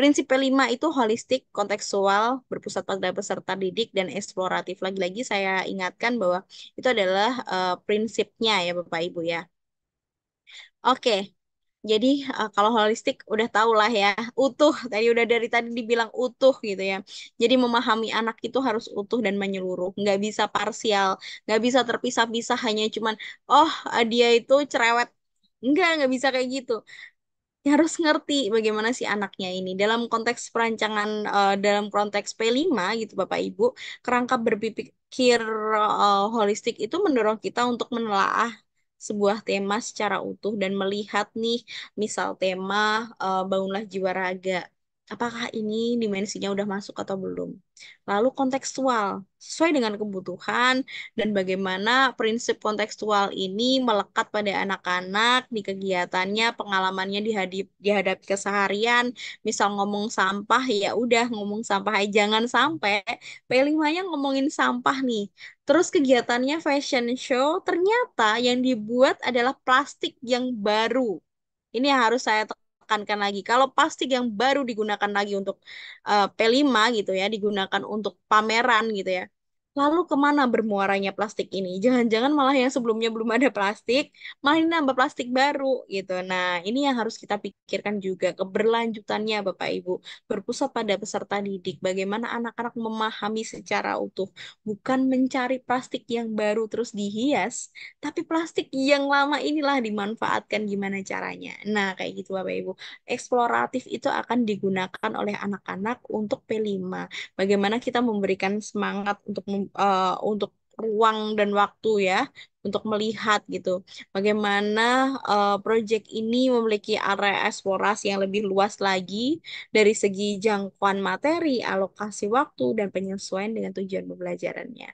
Prinsip P5 itu holistik, kontekstual, berpusat pada peserta didik dan eksploratif. Lagi-lagi saya ingatkan bahwa itu adalah uh, prinsipnya ya Bapak Ibu ya. Oke. Jadi uh, kalau holistik udah tau lah ya, utuh. Tadi udah dari tadi dibilang utuh gitu ya. Jadi memahami anak itu harus utuh dan menyeluruh, nggak bisa parsial, nggak bisa terpisah-pisah hanya cuman oh eh, dia itu cerewet Enggak, nggak bisa kayak gitu harus ngerti bagaimana si anaknya ini. Dalam konteks perancangan, uh, dalam konteks P5 gitu Bapak Ibu, kerangka berpikir uh, holistik itu mendorong kita untuk menelaah sebuah tema secara utuh dan melihat nih, misal tema uh, eh, bangunlah jiwa raga apakah ini dimensinya udah masuk atau belum. Lalu kontekstual, sesuai dengan kebutuhan dan bagaimana prinsip kontekstual ini melekat pada anak-anak di kegiatannya, pengalamannya dihadapi keseharian. Misal ngomong sampah, ya udah ngomong sampah aja. Jangan sampai P5-nya ngomongin sampah nih. Terus kegiatannya fashion show, ternyata yang dibuat adalah plastik yang baru. Ini harus saya ditekankan lagi. Kalau plastik yang baru digunakan lagi untuk uh, eh, P5 gitu ya, digunakan untuk pameran gitu ya. Lalu kemana bermuaranya plastik ini? Jangan-jangan malah yang sebelumnya belum ada plastik, malah ini nambah plastik baru gitu. Nah, ini yang harus kita pikirkan juga keberlanjutannya Bapak Ibu. Berpusat pada peserta didik, bagaimana anak-anak memahami secara utuh, bukan mencari plastik yang baru terus dihias, tapi plastik yang lama inilah dimanfaatkan gimana caranya. Nah, kayak gitu Bapak Ibu. Eksploratif itu akan digunakan oleh anak-anak untuk P5. Bagaimana kita memberikan semangat untuk uh, untuk ruang dan waktu ya untuk melihat gitu bagaimana uh, eh, proyek ini memiliki area eksplorasi yang lebih luas lagi dari segi jangkauan materi, alokasi waktu dan penyesuaian dengan tujuan pembelajarannya.